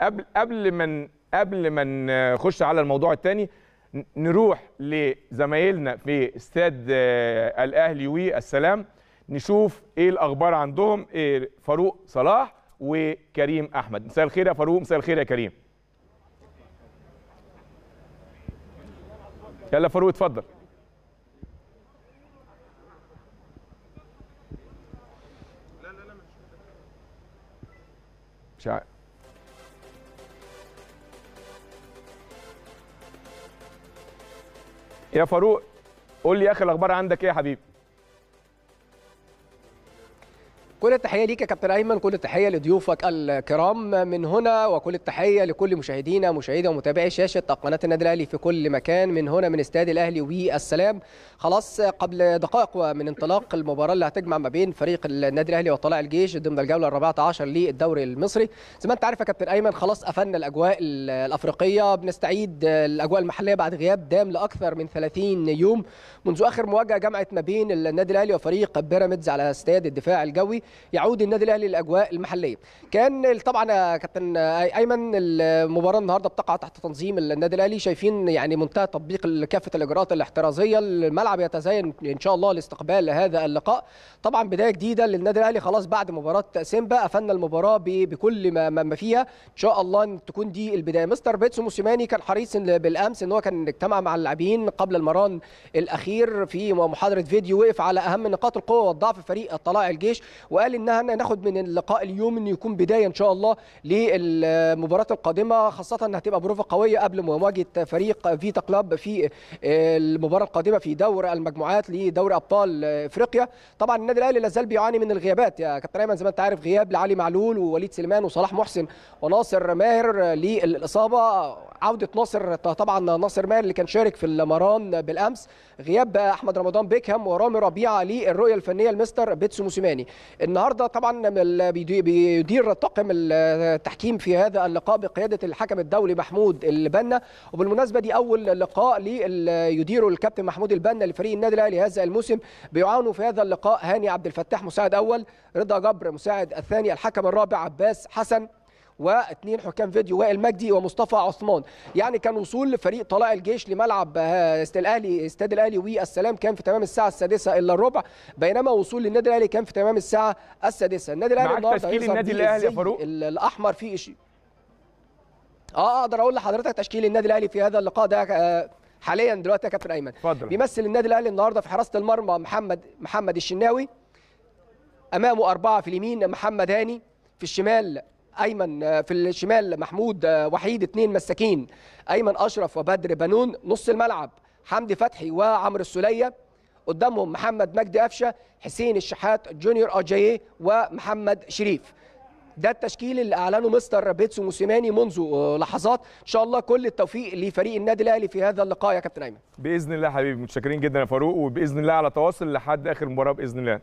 قبل قبل ما قبل ما نخش على الموضوع الثاني نروح لزمايلنا في استاد آه، الاهلي والسلام نشوف ايه الاخبار عندهم إيه فاروق صلاح وكريم احمد مساء الخير يا فاروق مساء الخير يا كريم يلا فاروق اتفضل مش عارف يا فاروق قول لي اخر الاخبار عندك ايه يا حبيبي كل التحيه ليك يا كابتن ايمن كل التحيه لضيوفك الكرام من هنا وكل التحيه لكل مشاهدينا مشاهدي ومتابعي شاشه قناه النادي الاهلي في كل مكان من هنا من استاد الاهلي والسلام خلاص قبل دقائق من انطلاق المباراه اللي هتجمع ما بين فريق النادي الاهلي وطلائع الجيش ضمن الجوله الرابعه عشر للدوري المصري زي ما انت عارف يا كابتن ايمن خلاص قفلنا الاجواء الافريقيه بنستعيد الاجواء المحليه بعد غياب دام لاكثر من 30 يوم منذ اخر مواجهه جمعت ما بين النادي الاهلي وفريق بيراميدز على استاد الدفاع الجوي يعود النادي الاهلي للاجواء المحليه كان طبعا آه، كابتن آه، ايمن المباراه النهارده بتقع تحت تنظيم النادي الاهلي شايفين يعني منتهى تطبيق كافه الاجراءات الاحترازيه الملعب يتزين ان شاء الله لاستقبال هذا اللقاء طبعا بدايه جديده للنادي الاهلي خلاص بعد مباراه سيمبا قفلنا المباراه بكل ما ما فيها ان شاء الله ان تكون دي البدايه مستر بيتسو موسيماني كان حريص بالامس ان هو كان اجتمع مع اللاعبين قبل المران الاخير في محاضره فيديو وقف على اهم نقاط القوه والضعف في فريق طلائع الجيش وقال ان احنا ناخد من اللقاء اليوم انه يكون بدايه ان شاء الله للمباراه القادمه خاصه انها هتبقى بروفه قويه قبل مواجهه فريق فيتا كلاب في آه، المباراه القادمه في دور المجموعات لدوري ابطال افريقيا طبعا النادي الاهلي لازال بيعاني من الغيابات يا كابتن ايمن زي ما انت عارف غياب لعلي معلول ووليد سليمان وصلاح محسن وناصر ماهر للاصابه عوده ناصر طبعا ناصر ماهر اللي كان شارك في المران بالامس غياب احمد رمضان بيكهام ورامي ربيعه للرؤيه الفنيه لمستر بيتسو موسيماني النهارده طبعا بيدير طاقم التحكيم في هذا اللقاء بقياده الحكم الدولي محمود البنا وبالمناسبه دي اول لقاء يديره الكابتن محمود البنا لفريق النادي الاهلي هذا الموسم بيعاونوا في هذا اللقاء هاني عبد الفتاح مساعد اول رضا جبر مساعد الثاني الحكم الرابع عباس حسن واثنين حكام فيديو وائل مجدي ومصطفى عثمان يعني كان وصول فريق طلائع الجيش لملعب آه، الاهلي استاد الاهلي والسلام كان في تمام الساعه السادسه الا الربع بينما وصول للنادي الاهلي كان في تمام الساعه السادسه النادي الاهلي النهارده تشكيل النادي الاهلي فاروق الاحمر في شيء آه،, اه اقدر اقول لحضرتك تشكيل النادي الاهلي في هذا اللقاء ده آه، حاليا دلوقتي يا كابتن ايمن فضل. بيمثل النادي الاهلي النهارده في حراسه المرمى محمد محمد الشناوي امامه اربعه في اليمين محمد هاني في الشمال ايمن آه، في الشمال محمود آه، وحيد اثنين مساكين ايمن اشرف وبدر بنون نص الملعب حمدي فتحي وعمرو السليه قدامهم محمد مجدي قفشه حسين الشحات جونيور اجاييه ومحمد شريف ده التشكيل اللي اعلنه مستر بيتسو موسيماني منذ آه، لحظات ان شاء الله كل التوفيق لفريق النادي الاهلي في هذا اللقاء يا كابتن ايمن باذن الله حبيبي متشكرين جدا يا فاروق وباذن الله على تواصل لحد اخر مباراه باذن الله